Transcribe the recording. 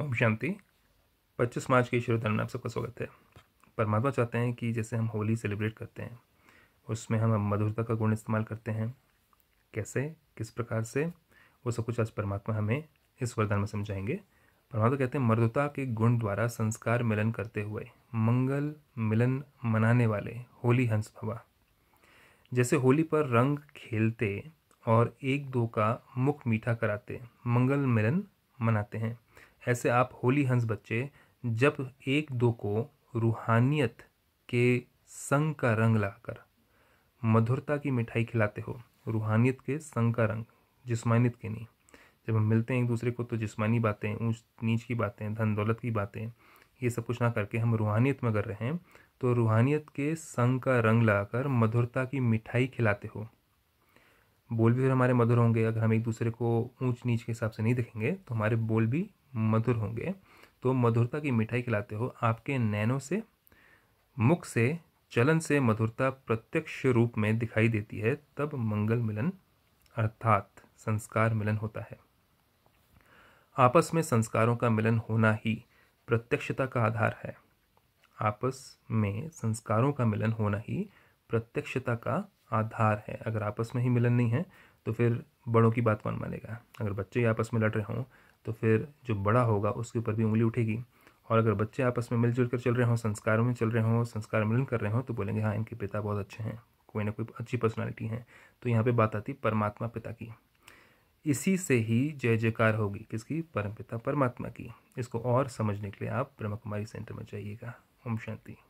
ओम शांति 25 मार्च के ईश्वर धर्म में आप सबका स्वागत है परमात्मा चाहते हैं कि जैसे हम होली सेलिब्रेट करते हैं उसमें हम मधुरता का गुण इस्तेमाल करते हैं कैसे किस प्रकार से वो सब कुछ आज परमात्मा हमें इस वरदान में समझाएंगे परमात्मा कहते हैं मधुरता के गुण द्वारा संस्कार मिलन करते हुए मंगल मिलन मनाने वाले होली हंस भवा जैसे होली पर रंग खेलते और एक दो का मुख मीठा कराते मंगल मिलन मनाते हैं ऐसे आप होली हंस बच्चे जब एक दो को रूहानियत के संग का रंग लाकर मधुरता की मिठाई खिलाते हो रूहानियत के संग का रंग जिसमानियत के नहीं जब हम मिलते हैं एक दूसरे को तो जिसमानी बातें ऊंच नीच की बातें धन दौलत की बातें ये सब कुछ ना करके हम रूहानियत में कर रहे हैं तो रूहानियत के संग का रंग लाकर मधुरता की मिठाई खिलाते हो बोल भी फिर हमारे मधुर होंगे अगर हम एक दूसरे को ऊंच नीच के हिसाब से नहीं देखेंगे तो हमारे बोल भी मधुर होंगे तो मधुरता की मिठाई खिलाते हो आपके नैनों से मुख से चलन से मधुरता प्रत्यक्ष रूप में दिखाई देती है तब मंगल मिलन अर्थात संस्कार मिलन होता है आपस में संस्कारों का मिलन होना ही प्रत्यक्षता का आधार है आपस में संस्कारों का मिलन होना ही प्रत्यक्षता का आधार है अगर आपस में ही मिलन नहीं है तो फिर बड़ों की बात कौन मानेगा अगर बच्चे ही आपस में लड़ रहे हों तो फिर जो बड़ा होगा उसके ऊपर भी उंगली उठेगी और अगर बच्चे आपस में मिलजुल कर चल रहे हों संस्कारों में चल रहे हों संस्कार मिलन कर रहे हों तो बोलेंगे हाँ इनके पिता बहुत अच्छे हैं कोई ना कोई अच्छी पर्सनैलिटी है तो यहाँ पर बात आती परमात्मा पिता की इसी से ही जय जयकार होगी किसकी परम पिता परमात्मा की इसको और समझने के लिए आप ब्रह्म कुमारी सेंटर में जाइएगा ओम शांति